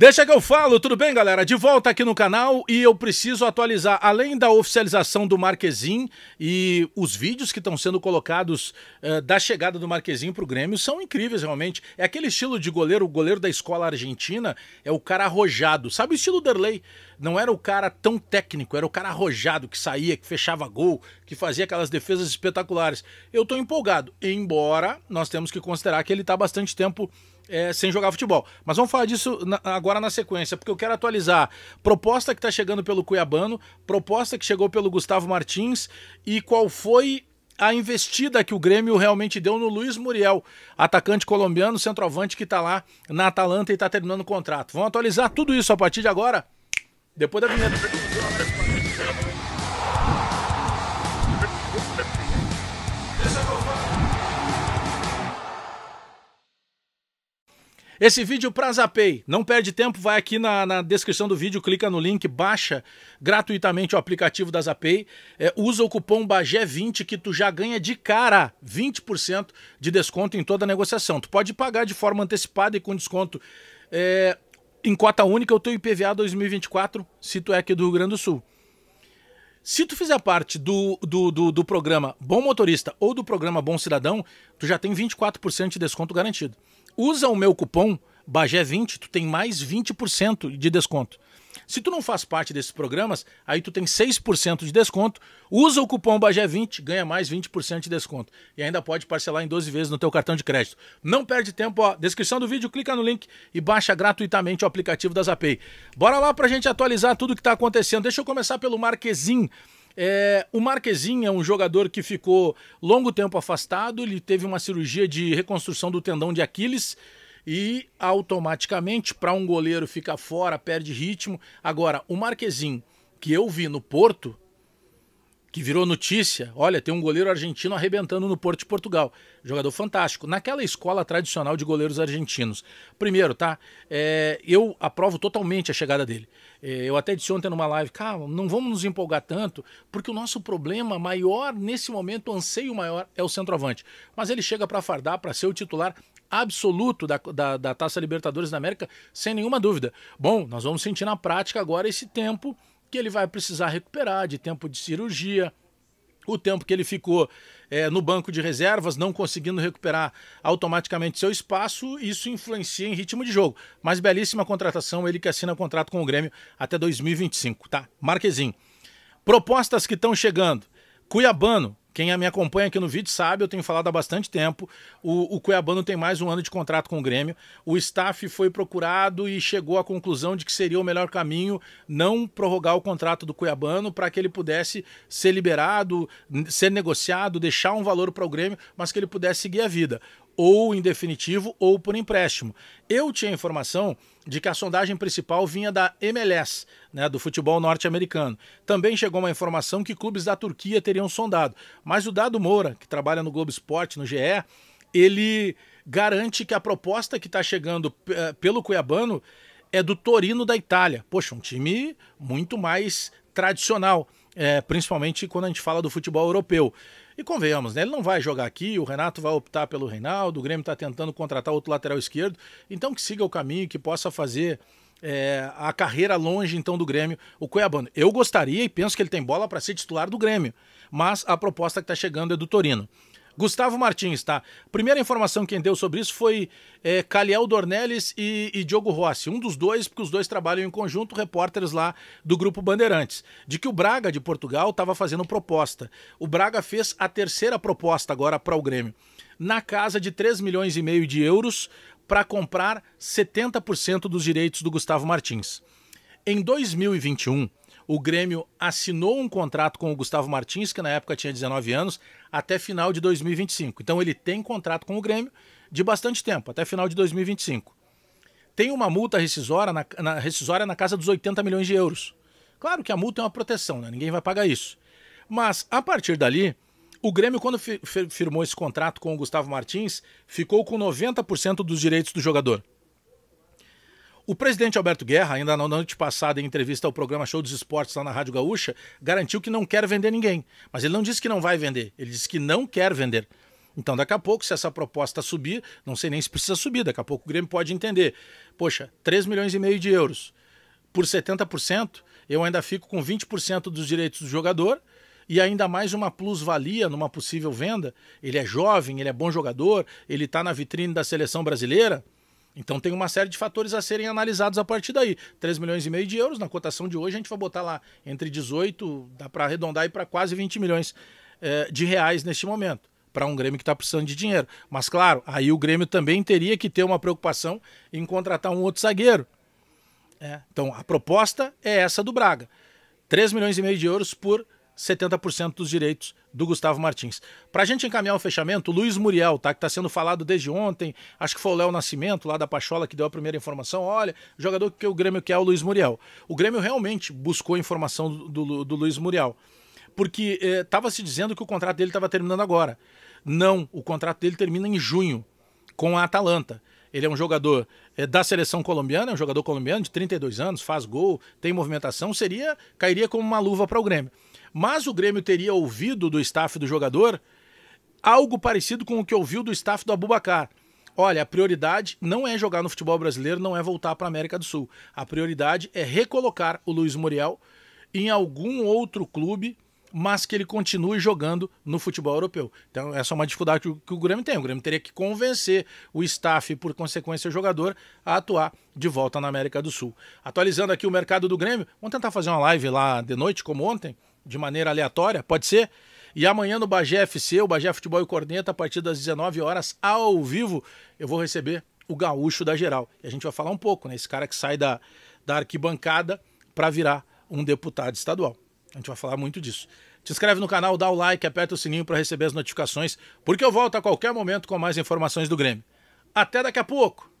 Deixa que eu falo, tudo bem, galera? De volta aqui no canal e eu preciso atualizar, além da oficialização do Marquezinho e os vídeos que estão sendo colocados uh, da chegada do Marquezinho para o Grêmio são incríveis, realmente. É aquele estilo de goleiro, o goleiro da escola argentina é o cara arrojado, sabe o estilo Derlei? Não era o cara tão técnico, era o cara arrojado que saía, que fechava gol, que fazia aquelas defesas espetaculares. Eu estou empolgado, embora nós temos que considerar que ele está bastante tempo é, sem jogar futebol. Mas vamos falar disso na, agora agora na sequência, porque eu quero atualizar proposta que está chegando pelo Cuiabano, proposta que chegou pelo Gustavo Martins e qual foi a investida que o Grêmio realmente deu no Luiz Muriel, atacante colombiano, centroavante que está lá na Atalanta e está terminando o contrato. vão atualizar tudo isso a partir de agora, depois da vinheta. Esse vídeo a Zapay. Não perde tempo, vai aqui na, na, descrição do vídeo, clica no link, baixa gratuitamente o aplicativo da Zapay. É, usa o cupom BAGÉ20 que tu já ganha de cara 20% de desconto em toda a negociação. Tu pode pagar de forma antecipada e com desconto é, em cota única o teu IPVA 2024, se tu é aqui do Rio Grande do Sul. Se tu fizer parte do, do, do, do programa Bom Motorista ou do programa Bom Cidadão, tu já tem 24% de desconto garantido usa o meu cupom Bagé20, tu tem mais 20% de desconto. Se tu não faz parte desses programas, aí tu tem 6% de desconto. Usa o cupom Bagé20, ganha mais 20% de desconto. E ainda pode parcelar em 12 vezes no teu cartão de crédito. Não perde tempo, ó. Descrição do vídeo, clica no link e baixa gratuitamente o aplicativo da Zapay. Bora lá pra gente atualizar tudo que tá acontecendo. Deixa eu começar pelo Marquezinho. É, o Marquezinho é um jogador que ficou longo tempo afastado, ele teve uma cirurgia de reconstrução do tendão de Aquiles e automaticamente, para um goleiro ficar fora, perde ritmo. Agora, o Marquezinho, que eu vi no Porto, que virou notícia. Olha, tem um goleiro argentino arrebentando no Porto de Portugal. Jogador fantástico. Naquela escola tradicional de goleiros argentinos. Primeiro, tá? É, eu aprovo totalmente a chegada dele. É, eu até disse ontem numa live, cara, não vamos nos empolgar tanto, porque o nosso problema maior nesse momento, o anseio maior, é o centroavante. Mas ele chega para fardar, para ser o titular absoluto da, da, da Taça Libertadores da América, sem nenhuma dúvida. Bom, nós vamos sentir na prática agora esse tempo que ele vai precisar recuperar de tempo de cirurgia, o tempo que ele ficou é, no banco de reservas, não conseguindo recuperar automaticamente seu espaço, isso influencia em ritmo de jogo. Mas belíssima contratação, ele que assina contrato com o Grêmio até 2025, tá? Marquezinho. Propostas que estão chegando. Cuiabano, quem me acompanha aqui no vídeo sabe, eu tenho falado há bastante tempo. O, o, Cuiabano tem mais um ano de contrato com o Grêmio. O staff foi procurado e chegou à conclusão de que seria o melhor caminho não prorrogar o contrato do Cuiabano para que ele pudesse ser liberado, ser negociado, deixar um valor para o Grêmio, mas que ele pudesse seguir a vida ou em definitivo ou por empréstimo. Eu tinha informação de que a sondagem principal vinha da MLS, né, do futebol norte-americano. Também chegou uma informação que clubes da Turquia teriam sondado, mas o Dado Moura, que trabalha no Globo Esporte, no GE, ele garante que a proposta que está chegando eh, pelo Cuiabano é do Torino da Itália. Poxa, um time muito mais tradicional, é, principalmente quando a gente fala do futebol europeu. E convenhamos, né? Ele não vai jogar aqui, o Renato vai optar pelo Reinaldo, o Grêmio está tentando contratar outro lateral esquerdo, então que siga o caminho, que possa fazer é, a carreira longe então do Grêmio, o Cuiabano. Eu gostaria e penso que ele tem bola para ser titular do Grêmio, mas a proposta que está chegando é do Torino. Gustavo Martins, tá? Primeira informação que deu sobre isso foi é, Caliel Dornelles e, e, Diogo Rossi. Um dos dois, porque os dois trabalham em conjunto, repórteres lá do Grupo Bandeirantes. De que o Braga, de Portugal, estava fazendo proposta. O Braga fez a terceira proposta agora para o Grêmio. Na casa de 3 milhões e meio de euros para comprar 70% dos direitos do Gustavo Martins. Em 2021, o Grêmio assinou um contrato com o Gustavo Martins, que na época tinha 19 anos, até final de 2025. Então ele tem contrato com o Grêmio de bastante tempo, até final de 2025. Tem uma multa rescisória na, na rescisória na casa dos 80 milhões de euros. Claro que a multa é uma proteção, né? ninguém vai pagar isso. Mas a partir dali, o Grêmio, quando firmou esse contrato com o Gustavo Martins, ficou com 90% dos direitos do jogador. O presidente Alberto Guerra, ainda na noite passada, em entrevista ao programa Show dos Esportes lá na Rádio Gaúcha, garantiu que não quer vender ninguém. Mas ele não disse que não vai vender, ele disse que não quer vender. Então, daqui a pouco, se essa proposta subir, não sei nem se precisa subir, daqui a pouco o Grêmio pode entender. Poxa, 3 milhões e meio de euros por 70%, eu ainda fico com 20% dos direitos do jogador e ainda mais uma plusvalia numa possível venda. Ele é jovem, ele é bom jogador, ele está na vitrine da seleção brasileira. Então tem uma série de fatores a serem analisados a partir daí. 3 milhões e meio de euros, na cotação de hoje, a gente vai botar lá entre 18, dá para arredondar e para quase 20 milhões eh, de reais neste momento. Para um Grêmio que está precisando de dinheiro. Mas, claro, aí o Grêmio também teria que ter uma preocupação em contratar um outro zagueiro. É. Então, a proposta é essa do Braga. 3 milhões e meio de euros por 70% dos direitos do Gustavo Martins. Para a gente encaminhar o fechamento, o Luiz Muriel, tá, que está sendo falado desde ontem, acho que foi o Léo Nascimento, lá da Pachola, que deu a primeira informação. Olha, jogador que o Grêmio quer é o Luiz Muriel. O Grêmio realmente buscou a informação do, do, do Luiz Muriel, porque estava eh, se dizendo que o contrato dele estava terminando agora. Não, o contrato dele termina em junho, com a Atalanta. Ele é um jogador é, da seleção colombiana, é um jogador colombiano de 32 anos, faz gol, tem movimentação, seria cairia como uma luva para o Grêmio. Mas o Grêmio teria ouvido do staff do jogador algo parecido com o que ouviu do staff do Abubacar. Olha, a prioridade não é jogar no futebol brasileiro, não é voltar para a América do Sul. A prioridade é recolocar o Luiz Muriel em algum outro clube, mas que ele continue jogando no futebol europeu. Então, essa é uma dificuldade que o, que o Grêmio tem. O Grêmio teria que convencer o staff e, por consequência, o jogador a atuar de volta na América do Sul. Atualizando aqui o mercado do Grêmio, vamos tentar fazer uma live lá de noite, como ontem de maneira aleatória, pode ser? E amanhã no Bagé FC, o Bagé Futebol e Corneta, a partir das 19 horas, ao vivo, eu vou receber o gaúcho da geral. E a gente vai falar um pouco, né? Esse cara que sai da, da arquibancada para virar um deputado estadual. A gente vai falar muito disso. Se inscreve no canal, dá o like, aperta o sininho para receber as notificações, porque eu volto a qualquer momento com mais informações do Grêmio. Até daqui a pouco!